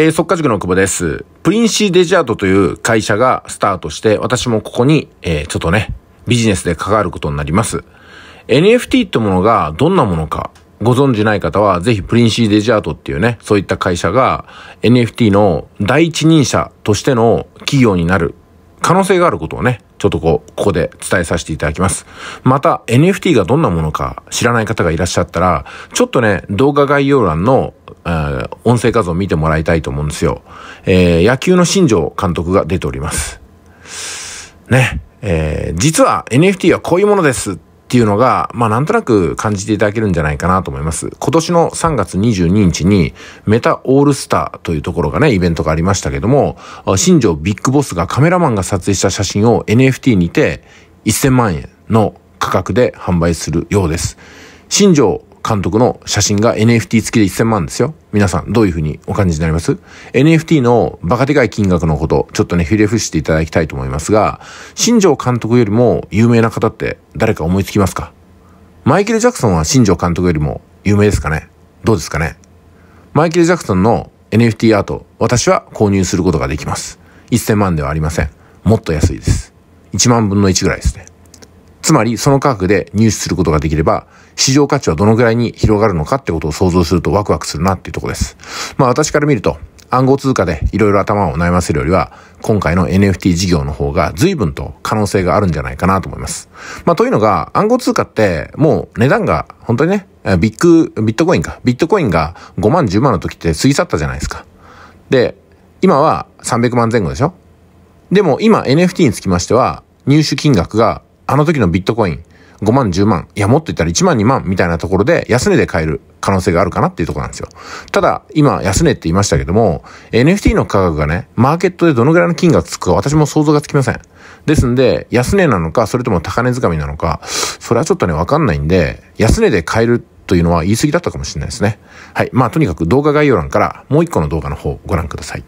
えー、速稼塾の久保です。プリンシーデジャートという会社がスタートして、私もここに、えー、ちょっとね、ビジネスで関わることになります。NFT ってものがどんなものか、ご存知ない方は、ぜひプリンシーデジャートっていうね、そういった会社が NFT の第一人者としての企業になる可能性があることをね、ちょっとこう、ここで伝えさせていただきます。また、NFT がどんなものか知らない方がいらっしゃったら、ちょっとね、動画概要欄の音声画像を見てもらいたいと思うんですよ。えー、野球の新庄監督が出ております。ね。えー、実は NFT はこういうものですっていうのが、まあなんとなく感じていただけるんじゃないかなと思います。今年の3月22日にメタオールスターというところがね、イベントがありましたけども、新庄ビッグボスがカメラマンが撮影した写真を NFT にて1000万円の価格で販売するようです。新庄監督の写真が NFT 付きで1000万ですよ。皆さん、どういうふうにお感じになります ?NFT のバカでかい金額のこと、ちょっとね、ひれ伏していただきたいと思いますが、新庄監督よりも有名な方って誰か思いつきますかマイケル・ジャクソンは新庄監督よりも有名ですかねどうですかねマイケル・ジャクソンの NFT アート、私は購入することができます。1000万ではありません。もっと安いです。1万分の1ぐらいですね。つまりその価格で入手することができれば、市場価値はどのぐらいに広がるのかってことを想像するとワクワクするなっていうとこです。まあ私から見ると、暗号通貨でいろいろ頭を悩ませるよりは、今回の NFT 事業の方が随分と可能性があるんじゃないかなと思います。まあというのが、暗号通貨ってもう値段が本当にね、ビッグ、ビットコインか。ビットコインが5万10万の時って過ぎ去ったじゃないですか。で、今は300万前後でしょでも今 NFT につきましては、入手金額があの時のビットコイン、5万、10万、いや、もっと言ったら1万、2万みたいなところで安値で買える可能性があるかなっていうところなんですよ。ただ、今、安値って言いましたけども、NFT の価格がね、マーケットでどのぐらいの金額つくか私も想像がつきません。ですんで、安値なのか、それとも高値掴みなのか、それはちょっとね、わかんないんで、安値で買えるというのは言い過ぎだったかもしれないですね。はい。まあ、とにかく動画概要欄からもう一個の動画の方をご覧ください。